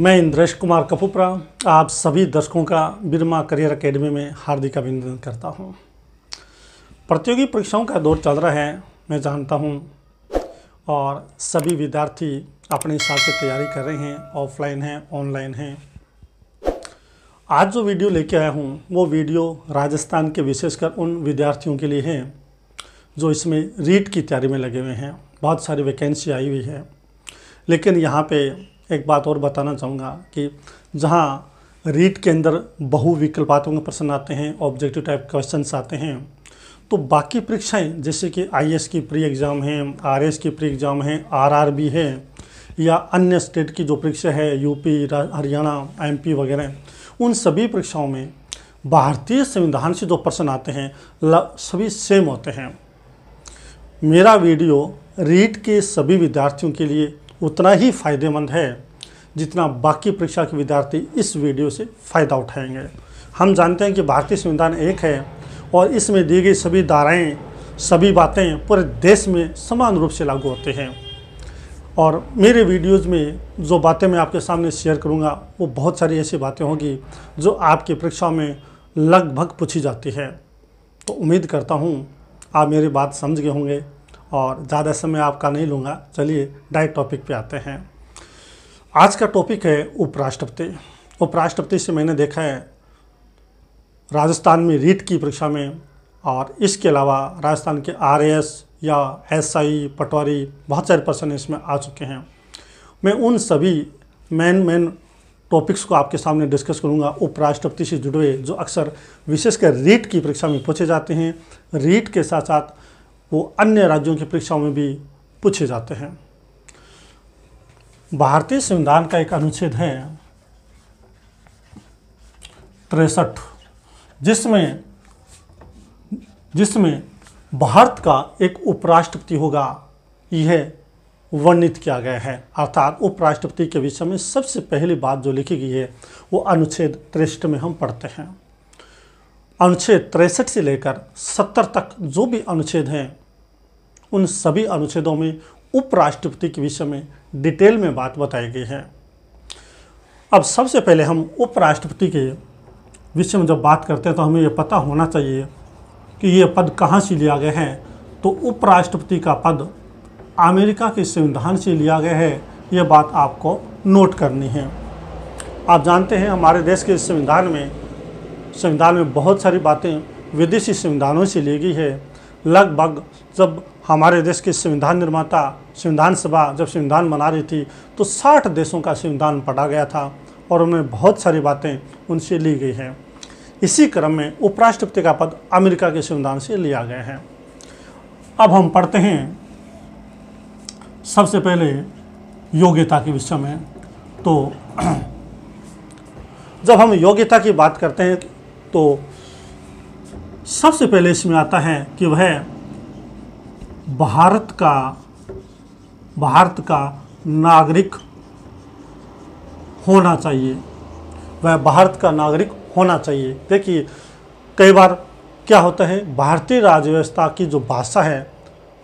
मैं इंद्रेश कुमार कपूपरा आप सभी दर्शकों का बिरमा करियर एकेडमी में हार्दिक अभिनंदन करता हूं। प्रतियोगी परीक्षाओं का दौर चल रहा है मैं जानता हूं और सभी विद्यार्थी अपने हिसाब से तैयारी कर रहे हैं ऑफलाइन हैं ऑनलाइन हैं आज जो वीडियो लेके आया हूं वो वीडियो राजस्थान के विशेषकर उन विद्यार्थियों के लिए हैं जो इसमें रीट की तैयारी में लगे हुए हैं बहुत सारी वैकेंसी आई हुई है लेकिन यहाँ पर एक बात और बताना चाहूँगा कि जहाँ रीट के अंदर बहुविकल्पात्मक प्रश्न आते हैं ऑब्जेक्टिव टाइप क्वेश्चन आते हैं तो बाकी परीक्षाएं जैसे कि आईएएस की प्री एग्ज़ाम है आरएस की प्री एग्ज़ाम है आरआरबी है या अन्य स्टेट की जो परीक्षा है यूपी हरियाणा एमपी वगैरह उन सभी परीक्षाओं में भारतीय संविधान से जो प्रश्न आते हैं सभी सेम होते हैं मेरा वीडियो रीट के सभी विद्यार्थियों के लिए उतना ही फायदेमंद है जितना बाकी परीक्षा के विद्यार्थी इस वीडियो से फ़ायदा उठाएंगे हम जानते हैं कि भारतीय संविधान एक है और इसमें दी गई सभी धाराएँ सभी बातें पूरे देश में समान रूप से लागू होते हैं और मेरे वीडियोज़ में जो बातें मैं आपके सामने शेयर करूँगा वो बहुत सारी ऐसी बातें होंगी जो आपकी परीक्षा में लगभग पूछी जाती है तो उम्मीद करता हूँ आप मेरी बात समझ गए होंगे और ज़्यादा समय आपका नहीं लूँगा चलिए डायरेक्ट टॉपिक पे आते हैं आज का टॉपिक है उपराष्ट्रपति उपराष्ट्रपति से मैंने देखा है राजस्थान में रीट की परीक्षा में और इसके अलावा राजस्थान के आर या एस पटवारी बहुत सारे पर्सन इसमें आ चुके हैं मैं उन सभी मेन मेन टॉपिक्स को आपके सामने डिस्कस करूंगा उपराष्ट्रपति से जुड़े जो अक्सर विशेषकर रीट की परीक्षा में पूछे जाते हैं रीट के साथ साथ वो अन्य राज्यों की परीक्षाओं में भी पूछे जाते हैं भारतीय संविधान का एक अनुच्छेद है तिरसठ जिसमें जिसमें भारत का एक उपराष्ट्रपति होगा यह वर्णित किया गया है अर्थात उपराष्ट्रपति के विषय में सबसे पहली बात जो लिखी गई है वो अनुच्छेद तिरसठ में हम पढ़ते हैं अनुच्छेद तिरसठ से लेकर सत्तर तक जो भी अनुच्छेद हैं उन सभी अनुच्छेदों में उपराष्ट्रपति के विषय में डिटेल में बात बताई गई है अब सबसे पहले हम उपराष्ट्रपति के विषय में जब बात करते हैं तो हमें यह पता होना चाहिए कि ये पद कहाँ से लिया गया है तो उपराष्ट्रपति का पद अमेरिका के संविधान से लिया गया है ये बात आपको नोट करनी है आप जानते हैं हमारे देश के संविधान में संविधान में बहुत सारी बातें विदेशी संविधानों से ली गई है लगभग जब हमारे देश के संविधान निर्माता संविधान सभा जब संविधान बना रही थी तो 60 देशों का संविधान पढ़ा गया था और उनमें बहुत सारी बातें उनसे ली गई हैं इसी क्रम में उपराष्ट्रपति का पद अमेरिका के संविधान से लिया गया है अब हम पढ़ते हैं सबसे पहले योग्यता के विषय में तो जब हम योग्यता की बात करते हैं तो सबसे पहले इसमें आता है कि वह भारत का भारत का नागरिक होना चाहिए वह भारत का नागरिक होना चाहिए देखिए कई बार क्या होता है भारतीय राज्य व्यवस्था की जो भाषा है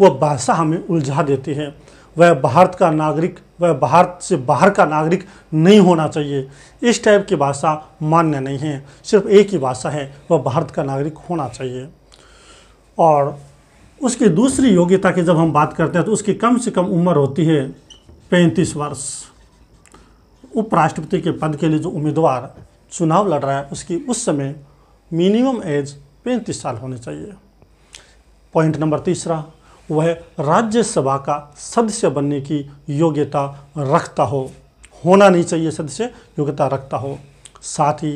वह भाषा हमें उलझा देती है वह भारत का नागरिक वह भारत से बाहर का नागरिक नहीं होना चाहिए इस टाइप की भाषा मान्य नहीं है सिर्फ एक ही भाषा है वह भारत का नागरिक होना चाहिए और उसकी दूसरी योग्यता की जब हम बात करते हैं तो उसकी कम से कम उम्र होती है पैंतीस वर्ष उपराष्ट्रपति के पद के लिए जो उम्मीदवार चुनाव लड़ रहा है उसकी उस समय मिनिमम एज पैंतीस साल होनी चाहिए पॉइंट नंबर तीसरा वह राज्यसभा का सदस्य बनने की योग्यता रखता हो होना नहीं चाहिए सदस्य योग्यता रखता हो साथ ही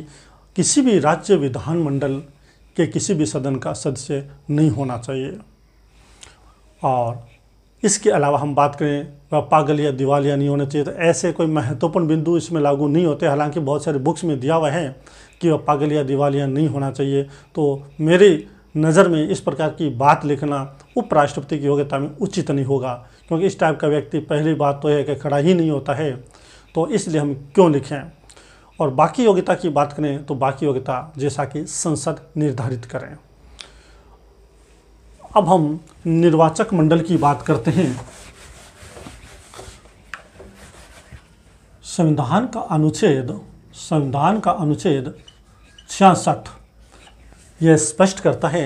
किसी भी राज्य विधानमंडल के किसी भी सदन का सदस्य नहीं होना चाहिए और इसके अलावा हम बात करें वह पागल या दिवालिया नहीं होना चाहिए तो ऐसे कोई महत्वपूर्ण बिंदु इसमें लागू नहीं होते हालांकि बहुत सारे बुक्स में दिया हुआ है कि वह पागल या दिवालिया नहीं होना चाहिए तो मेरी नज़र में इस प्रकार की बात लिखना उपराष्ट्रपति की योग्यता में उचित नहीं होगा क्योंकि इस टाइप का व्यक्ति पहली बात तो है कि खड़ा ही नहीं होता है तो इसलिए हम क्यों लिखें और बाकी योग्यता की बात करें तो बाकी योग्यता जैसा कि संसद निर्धारित करें अब हम निर्वाचक मंडल की बात करते हैं संविधान का अनुच्छेद संविधान का अनुच्छेद छियासठ यह स्पष्ट करता है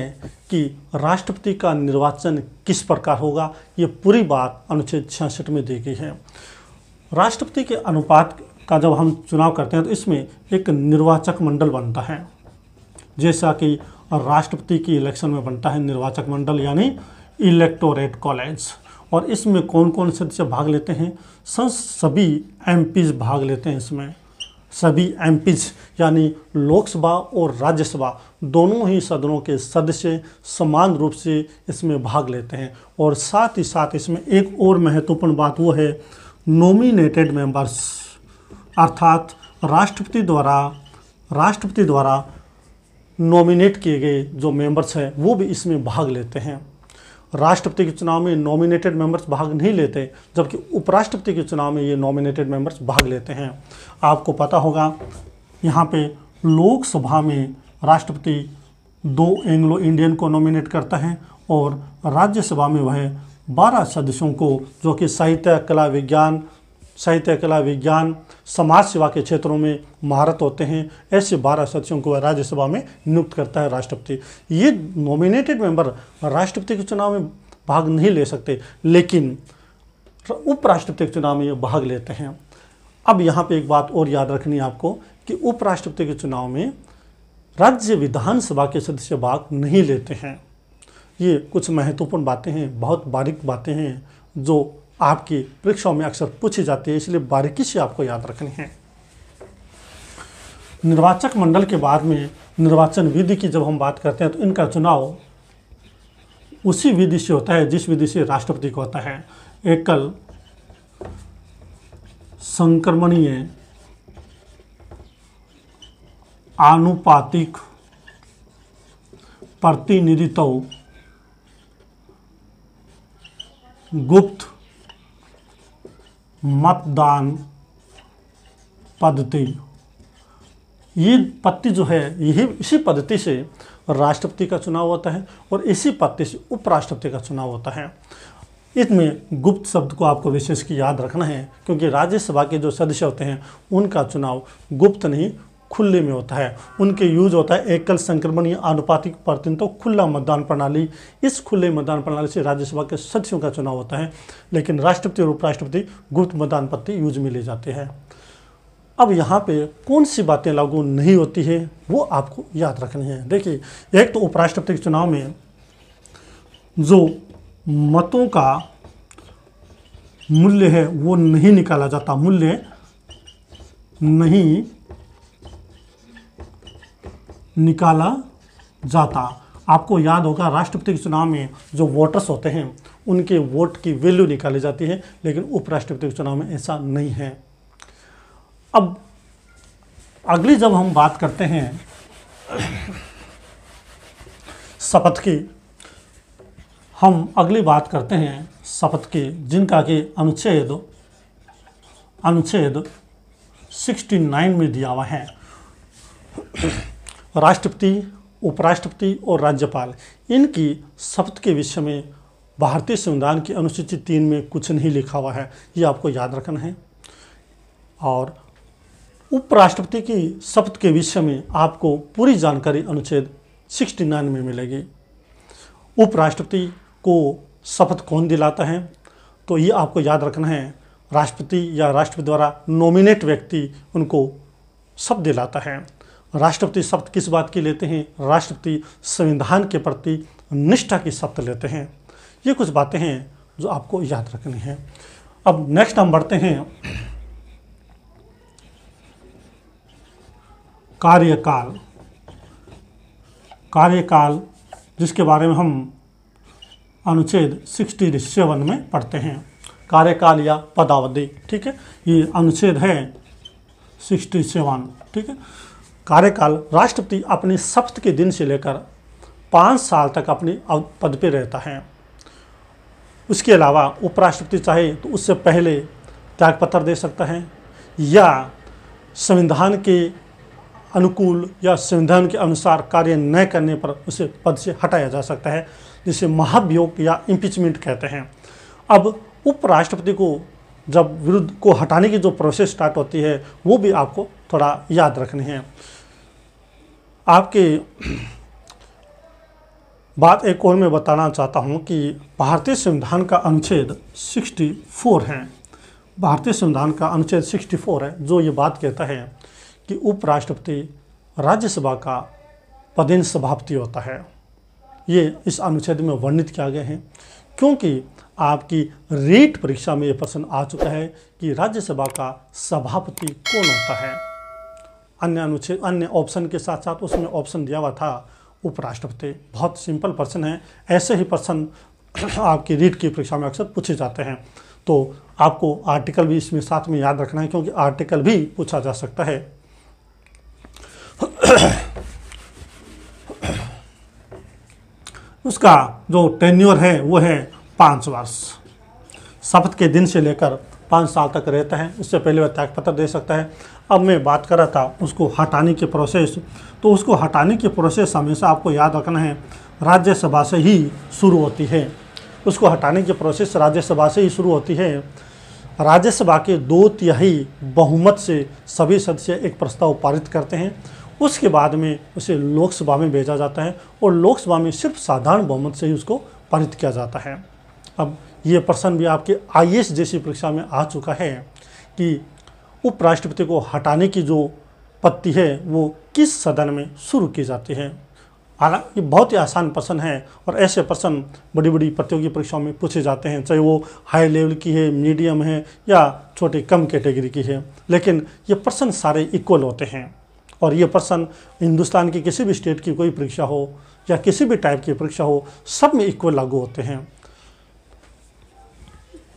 कि राष्ट्रपति का निर्वाचन किस प्रकार होगा ये पूरी बात अनुच्छेद छियासठ में दी गई है राष्ट्रपति के अनुपात का जब हम चुनाव करते हैं तो इसमें एक निर्वाचक मंडल बनता है जैसा कि राष्ट्रपति की इलेक्शन में बनता है निर्वाचक मंडल यानी इलेक्टोरेट कॉलेज और इसमें कौन कौन सदस्य भाग लेते हैं सभी एम भाग लेते हैं इसमें सभी एम यानी लोकसभा और राज्यसभा दोनों ही सदनों के सदस्य समान रूप से इसमें भाग लेते हैं और साथ ही साथ इसमें एक और महत्वपूर्ण बात वो है नॉमिनेटेड मेंबर्स अर्थात राष्ट्रपति द्वारा राष्ट्रपति द्वारा नॉमिनेट किए गए जो मेंबर्स हैं वो भी इसमें भाग लेते हैं राष्ट्रपति के चुनाव में नॉमिनेटेड मेंबर्स भाग नहीं लेते जबकि उपराष्ट्रपति के चुनाव में ये नॉमिनेटेड मेंबर्स भाग लेते हैं आपको पता होगा यहाँ पे लोकसभा में राष्ट्रपति दो एंग्लो इंडियन को नॉमिनेट करता है और राज्यसभा में वह बारह सदस्यों को जो कि साहित्य कला विज्ञान साहित्य कला विज्ञान समाज सेवा के क्षेत्रों में महारत होते हैं ऐसे बारह सदस्यों को राज्यसभा में नियुक्त करता है राष्ट्रपति ये नॉमिनेटेड मेंबर राष्ट्रपति के चुनाव में भाग नहीं ले सकते लेकिन उपराष्ट्रपति के चुनाव में ये भाग लेते हैं अब यहाँ पे एक बात और याद रखनी है आपको कि उपराष्ट्रपति के चुनाव में राज्य विधानसभा के सदस्य भाग नहीं लेते हैं ये कुछ महत्वपूर्ण बातें हैं बहुत बारीक बातें हैं जो आपकी परीक्षाओं में अक्सर पूछी जाती है इसलिए बारीकी से आपको याद रखनी है निर्वाचक मंडल के बाद में निर्वाचन विधि की जब हम बात करते हैं तो इनका चुनाव उसी विधि से होता है जिस विधि से राष्ट्रपति को होता है एकल संक्रमणीय आनुपातिक प्रतिनिधित्व गुप्त मतदान पद्धति ये पत्ती जो है यही इसी पद्धति से राष्ट्रपति का चुनाव होता है और इसी पत्ति से उपराष्ट्रपति का चुनाव होता है इसमें गुप्त शब्द को आपको विशेष की याद रखना है क्योंकि राज्यसभा के जो सदस्य होते हैं उनका चुनाव गुप्त नहीं खुले में होता है उनके यूज होता है एकल संक्रमण या आनुपातिक प्रतिनिधित्व खुला मतदान प्रणाली इस खुले मतदान प्रणाली से राज्यसभा के सदस्यों का चुनाव होता है लेकिन राष्ट्रपति और उपराष्ट्रपति गुप्त मतदान पत्र यूज में ले जाते हैं अब यहाँ पे कौन सी बातें लागू नहीं होती है वो आपको याद रखनी है देखिए एक तो उपराष्ट्रपति के चुनाव में जो मतों का मूल्य है वो नहीं निकाला जाता मूल्य नहीं निकाला जाता आपको याद होगा राष्ट्रपति के चुनाव में जो वोटर्स होते हैं उनके वोट की वैल्यू निकाली जाती है लेकिन उपराष्ट्रपति के चुनाव में ऐसा नहीं है अब अगली जब हम बात करते हैं शपथ की हम अगली बात करते हैं शपथ की जिनका कि अनुच्छेद अनुच्छेद 69 में दिया हुआ है राष्ट्रपति उपराष्ट्रपति और राज्यपाल इनकी शपथ के विषय में भारतीय संविधान की अनुसूची तीन में कुछ नहीं लिखा हुआ है ये आपको याद रखना है और उपराष्ट्रपति की शपथ के विषय में आपको पूरी जानकारी अनुच्छेद 69 में मिलेगी उपराष्ट्रपति को शपथ कौन दिलाता है तो ये आपको याद रखना है राष्ट्रपति या राष्ट्रपति द्वारा नॉमिनेट व्यक्ति उनको शपथ दिलाता है राष्ट्रपति शब्द किस बात की लेते हैं राष्ट्रपति संविधान के प्रति निष्ठा की शब्द लेते हैं ये कुछ बातें हैं जो आपको याद रखनी है अब नेक्स्ट हम बढ़ते हैं कार्यकाल कार्यकाल जिसके बारे में हम अनुच्छेद 67 में पढ़ते हैं कार्यकाल या पदावधि ठीक है ये अनुच्छेद है 67 ठीक है कार्यकाल राष्ट्रपति अपने शपथ के दिन से लेकर पाँच साल तक अपने पद पर रहता है उसके अलावा उपराष्ट्रपति चाहे तो उससे पहले त्यागपत्र दे सकता है या संविधान के अनुकूल या संविधान के अनुसार कार्य न करने पर उसे पद से हटाया जा सकता है जिसे महाभियोग या इम्पीचमेंट कहते हैं अब उपराष्ट्रपति को जब विरुद्ध को हटाने की जो प्रोसेस स्टार्ट होती है वो भी आपको थोड़ा याद रखनी है आपके बात एक और मैं बताना चाहता हूँ कि भारतीय संविधान का अनुच्छेद 64 है भारतीय संविधान का अनुच्छेद 64 है जो ये बात कहता है कि उपराष्ट्रपति राज्यसभा का पदेन सभापति होता है ये इस अनुच्छेद में वर्णित किया गया है क्योंकि आपकी रेट परीक्षा में ये प्रश्न आ चुका है कि राज्यसभा का सभापति कौन होता है अन्य अनुच्छेद अन्य ऑप्शन के साथ साथ उसमें ऑप्शन दिया हुआ था उपराष्ट्रपति बहुत सिंपल पर्सन है ऐसे ही पर्सन आपकी रीट की परीक्षा में अक्सर पूछे जाते हैं तो आपको आर्टिकल भी इसमें साथ में याद रखना है क्योंकि आर्टिकल भी पूछा जा सकता है उसका जो टेन्योर है वो है पाँच वर्ष शपथ के दिन से लेकर पाँच साल तक रहता है उससे पहले वह त्यागपत्र दे सकता है अब मैं बात कर रहा था उसको हटाने के प्रोसेस तो उसको हटाने की प्रोसेस हमेशा आपको याद रखना है राज्यसभा से ही शुरू होती है उसको हटाने की प्रोसेस राज्यसभा से ही शुरू होती है राज्यसभा के दो तिहाई बहुमत से सभी सदस्य एक प्रस्ताव पारित करते हैं उसके बाद में उसे लोकसभा में भेजा जाता है और लोकसभा में सिर्फ साधारण बहुमत से ही उसको पारित किया जाता है अब ये प्रश्न भी आपके आई जैसी परीक्षा में आ चुका है कि उपराष्ट्रपति को हटाने की जो पत्ती है वो किस सदन में शुरू की जाती है हालांकि बहुत ही आसान प्रश्न है और ऐसे प्रश्न बड़ी बड़ी प्रतियोगी परीक्षाओं में पूछे जाते हैं चाहे वो हाई लेवल की है मीडियम है या छोटे कम कैटेगरी की है लेकिन ये प्रश्न सारे इक्वल होते हैं और ये प्रश्न हिंदुस्तान की किसी भी स्टेट की कोई परीक्षा हो या किसी भी टाइप की परीक्षा हो सब में इक्वल लागू होते हैं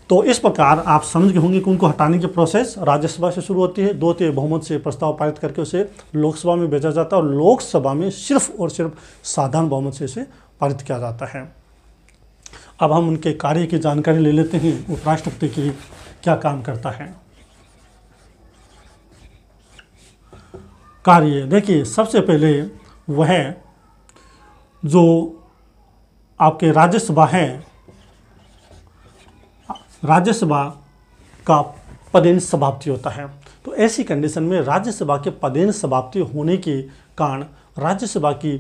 तो इस प्रकार आप समझ गए होंगे कि उनको हटाने की प्रोसेस राज्यसभा से शुरू होती है दो तीय बहुमत से प्रस्ताव पारित करके उसे लोकसभा में भेजा जाता है और लोकसभा में सिर्फ और सिर्फ साधारण बहुमत से इसे पारित किया जाता है अब हम उनके कार्य की जानकारी ले लेते हैं उपराष्ट्रपति के लिए क्या काम करता है कार्य देखिए सबसे पहले वह जो आपके राज्यसभा हैं राज्यसभा का पदेन समाप्ति होता है तो ऐसी कंडीशन में राज्यसभा के पदेन समाप्ति होने के कारण राज्यसभा की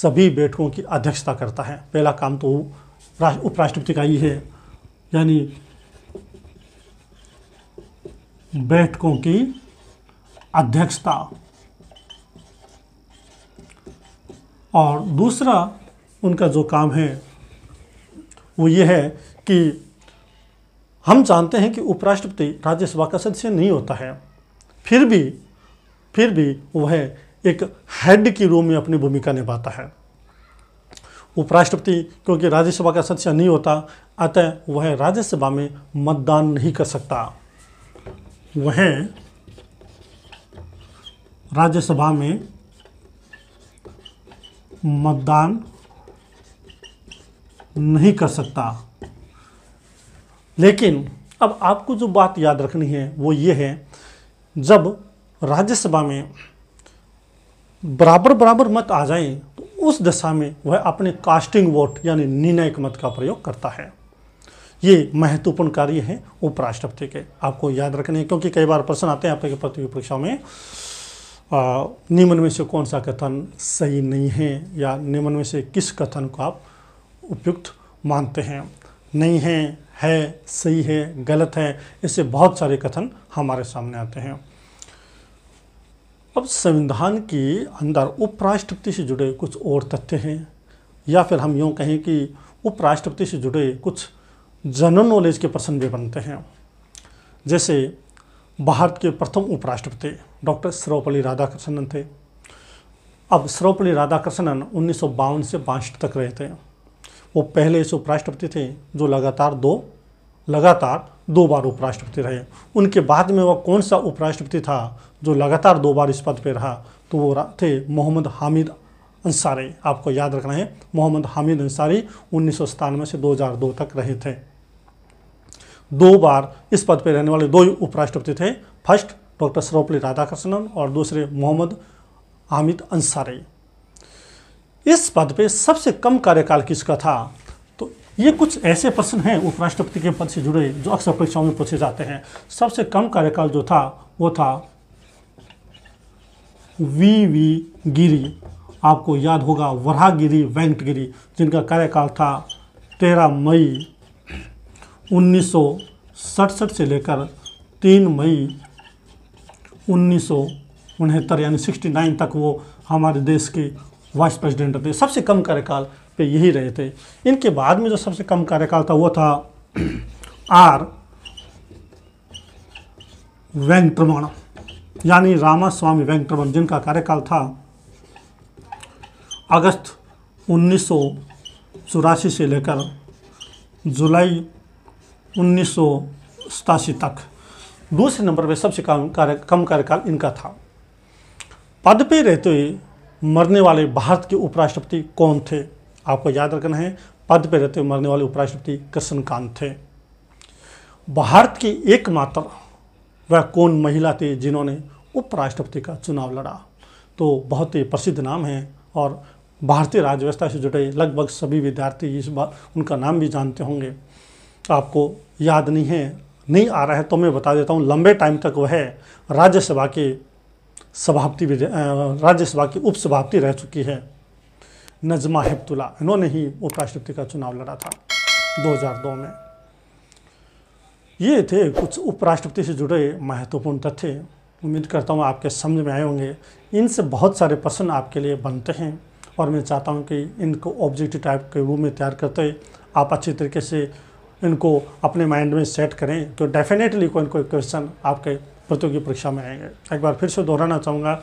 सभी बैठकों की अध्यक्षता करता है पहला काम तो उपराष्ट्रपति का ही है यानी बैठकों की अध्यक्षता और दूसरा उनका जो काम है वो ये है कि हम जानते हैं कि उपराष्ट्रपति राज्यसभा का सदस्य नहीं होता है फिर भी फिर भी वह एक हेड की रूप में अपनी भूमिका निभाता है उपराष्ट्रपति क्योंकि राज्यसभा का सदस्य नहीं होता अतः वह राज्यसभा में मतदान नहीं कर सकता वह राज्यसभा में मतदान नहीं कर सकता लेकिन अब आपको जो बात याद रखनी है वो ये है जब राज्यसभा में बराबर बराबर मत आ जाए तो उस दशा में वह अपने कास्टिंग वोट यानी निर्णायक मत का प्रयोग करता है ये महत्वपूर्ण कार्य है उपराष्ट्रपति के आपको याद रखने है क्योंकि कई बार प्रश्न आते हैं आपके प्रतियोगी परीक्षा में निम्न में से कौन सा कथन सही नहीं है या निम्न में से किस कथन को आप उपयुक्त मानते हैं नहीं है है सही है गलत है ऐसे बहुत सारे कथन हमारे सामने आते हैं अब संविधान के अंदर उपराष्ट्रपति से जुड़े कुछ और तथ्य हैं या फिर हम यूँ कहें कि उपराष्ट्रपति से जुड़े कुछ जनरल नॉलेज के प्रश्न भी बनते हैं जैसे भारत के प्रथम उपराष्ट्रपति डॉक्टर सर्वपल्ली राधाकृष्णन थे अब सर्वपल्ली राधाकृष्णन उन्नीस से बासठ तक रहे थे वो पहले ऐसे उपराष्ट्रपति थे जो लगातार दो लगातार दो बार उपराष्ट्रपति रहे उनके बाद में वह कौन सा उपराष्ट्रपति था जो लगातार दो बार इस पद पर रहा तो वो थे मोहम्मद हामिद अंसारी आपको याद रखना है मोहम्मद हामिद अंसारी उन्नीस से 2002 तक रहे थे दो बार इस पद पर रहने वाले दो उपराष्ट्रपति थे फर्स्ट डॉक्टर सर्वपल्ली राधाकृष्णन और दूसरे मोहम्मद हामिद अंसारी इस पद पे सबसे कम कार्यकाल किसका था तो ये कुछ ऐसे प्रश्न हैं उपराष्ट्रपति के पद से जुड़े जो अक्सर परीक्षाओं में पूछे जाते हैं सबसे कम कार्यकाल जो था वो था वी वी गिरी आपको याद होगा वराहगिरी वेंकटगिरी जिनका कार्यकाल था तेरह मई उन्नीस से लेकर तीन मई उन्नीस यानी 69 तक वो हमारे देश के वाइस प्रेसिडेंट थे सबसे कम कार्यकाल पे यही रहे थे इनके बाद में जो सबसे कम कार्यकाल था वो था आर वेंकटरमण यानी रामास्वामी वेंकटरमण जिनका कार्यकाल था अगस्त उन्नीस से लेकर जुलाई उन्नीस तक दूसरे नंबर पे सबसे कम कार्य कम कार्यकाल इनका था पद पे रहते हुए मरने वाले भारत के उपराष्ट्रपति कौन थे आपको याद रखना है पद पर रहते मरने वाले उपराष्ट्रपति कृष्णकांत थे भारत की एकमात्र वह कौन महिला थी जिन्होंने उपराष्ट्रपति का चुनाव लड़ा तो बहुत ही प्रसिद्ध नाम है और भारतीय राज्य व्यवस्था से जुड़े लगभग सभी विद्यार्थी इस बार उनका नाम भी जानते होंगे आपको याद नहीं है नहीं आ रहा है तो मैं बता देता हूँ लंबे टाइम तक वह राज्यसभा के सभापति भी राज्यसभा की उपसभापति रह चुकी है नजमा हेपतुल्ला इन्होंने ही उपराष्ट्रपति का चुनाव लड़ा था 2002 में ये थे कुछ उपराष्ट्रपति से जुड़े महत्वपूर्ण तथ्य उम्मीद करता हूँ आपके समझ में आए होंगे इनसे बहुत सारे प्रश्न आपके लिए बनते हैं और मैं चाहता हूँ कि इनको ऑब्जेक्टिव टाइप के रूप में तैयार करते आप अच्छी तरीके से इनको अपने माइंड में सेट करें तो डेफिनेटली कोई ना कोई क्वेश्चन आपके प्रतियोगी परीक्षा में आएंगे एक बार फिर से दोहराना चाहूँगा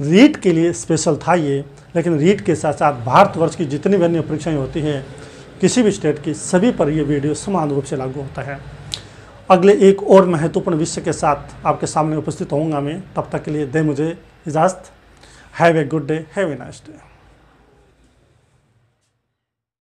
रीट के लिए स्पेशल था ये लेकिन रीट के साथ साथ भारतवर्ष की जितनी भी अन्य परीक्षाएँ होती हैं किसी भी स्टेट की सभी पर यह वीडियो समान रूप से लागू होता है अगले एक और महत्वपूर्ण विषय के साथ आपके सामने उपस्थित होऊंगा मैं तब तक के लिए दे मुझे इजाज़त have a good day have a nice day